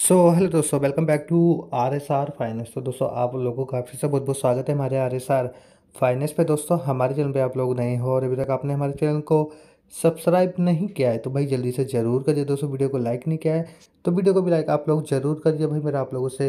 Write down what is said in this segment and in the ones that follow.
सो hello दोस्तों welcome back to R S R finance तो दोस्तों आप लोगों का फिर से बहुत बहुत स्वागत है हमारे आर एस आर फाइनेंस पे दोस्तों हमारे चैनल पे आप लोग नए हो और अभी तक आपने हमारे चैनल को सब्सक्राइब नहीं किया है तो भाई जल्दी से ज़रूर करिए दोस्तों वीडियो को लाइक नहीं किया है तो वीडियो को भी लाइक आप लोग ज़रूर करिए भाई मेरा आप लोगों से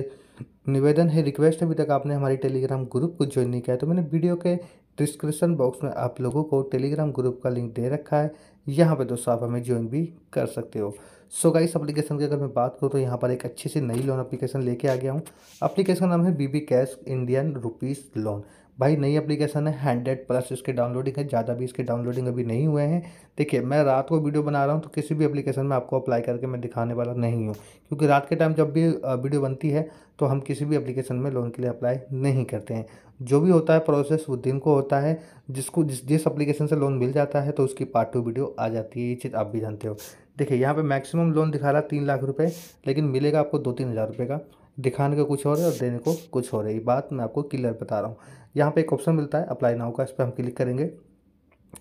निवेदन है रिक्वेस्ट है अभी तक आपने हमारी टेलीग्राम ग्रुप को ज्वाइन नहीं किया है तो मैंने वीडियो के डिस्क्रिप्शन बॉक्स में आप लोगों को टेलीग्राम ग्रुप का लिंक दे रखा है यहाँ पे दोस्तों आप हमें ज्वाइन भी कर सकते हो सो so गाइस एप्लीकेशन की अगर मैं बात करूँ तो यहाँ पर एक अच्छी सी नई लोन एप्लीकेशन लेके आ गया हूँ एप्लीकेशन का नाम है BB cash Indian rupees loan भाई नई एप्लीकेशन है हंड्रेड प्लस इसके डाउनलोडिंग है ज़्यादा भी इसके डाउनलोडिंग अभी नहीं हुए हैं देखिए मैं रात को वीडियो बना रहा हूँ तो किसी भी एप्लीकेशन में आपको अप्लाई करके मैं दिखाने वाला नहीं हूँ क्योंकि रात के टाइम जब भी वीडियो बनती है तो हम किसी भी एप्लीकेशन में लोन के लिए अप्लाई नहीं करते हैं जो भी होता है प्रोसेस वो दिन को होता है जिसको जिस जिस एप्लीकेशन से लोन मिल जाता है तो उसकी पार्ट टू वीडियो आ जाती है ये चीज़ आप भी जानते हो देखिए यहाँ पे मैक्सिमम लोन दिखा रहा है तीन लाख रुपए लेकिन मिलेगा आपको दो तीन हज़ार रुपये का दिखाने का कुछ और है और देने को कुछ हो ये बात मैं आपको क्लियर बता रहा हूँ यहाँ पे एक ऑप्शन मिलता है अप्लाई नाउ का इस पर हम क्लिक करेंगे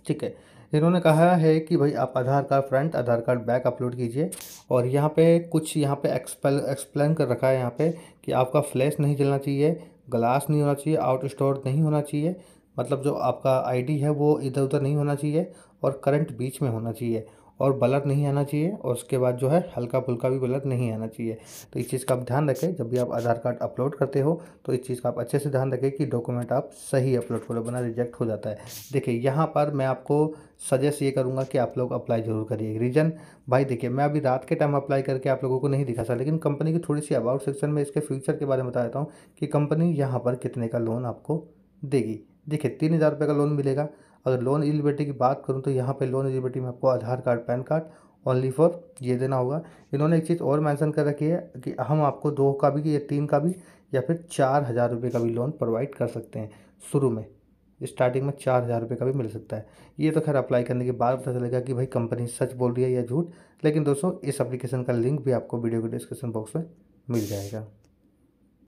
ठीक है इन्होंने कहा है कि भाई आप Aadhaar card front Aadhaar card back upload कीजिए और यहाँ पे कुछ यहाँ पे एक्सपेल एक्सप्लेन कर रखा है यहाँ पर कि आपका फ्लैश नहीं जलना चाहिए ग्लास नहीं होना चाहिए आउट स्टोर नहीं होना चाहिए मतलब जो आपका आईडी है वो इधर उधर नहीं होना चाहिए और करंट बीच में होना चाहिए और बलर नहीं आना चाहिए और उसके बाद जो है हल्का फुल्का भी बलर नहीं आना चाहिए तो इस चीज़ का आप ध्यान रखें जब भी आप आधार कार्ड अपलोड करते हो तो इस चीज़ का आप अच्छे से ध्यान रखें कि डॉक्यूमेंट आप सही अपलोड करो बना रिजेक्ट हो जाता है देखिए यहाँ पर मैं आपको सजेस्ट ये करूँगा कि आप लोग अप्लाई जरूर करिए रीज़न भाई देखिए मैं अभी रात के टाइम अप्लाई करके आप लोगों को नहीं दिखा सकता लेकिन कंपनी की थोड़ी सी अबाउट सेक्शन में इसके फ्यूचर के बारे में बता देता हूँ कि कंपनी यहाँ पर कितने का लोन आपको देगी देखिए तीन हज़ार रुपये का लोन मिलेगा अगर लोन एलिजिबिलिटी की बात करूँ तो यहाँ पर लोन एलिजिबिलिटी में आपको Aadhaar card PAN card only for ये देना होगा इन्होंने एक चीज़ और मैंसन कर रखी है कि हम आपको दो का भी या तीन का भी या फिर चार हज़ार रुपये का भी लोन प्रोवाइड कर सकते हैं शुरू में स्टार्टिंग में चार हज़ार रुपये का भी मिल सकता है ये तो खैर अप्लाई करने के बाद पता चलेगा कि भाई कंपनी सच बोल रही है या झूठ लेकिन दोस्तों इस अप्लीकेशन का लिंक भी आपको वीडियो के डिस्क्रिप्शन बॉक्स में मिल जाएगा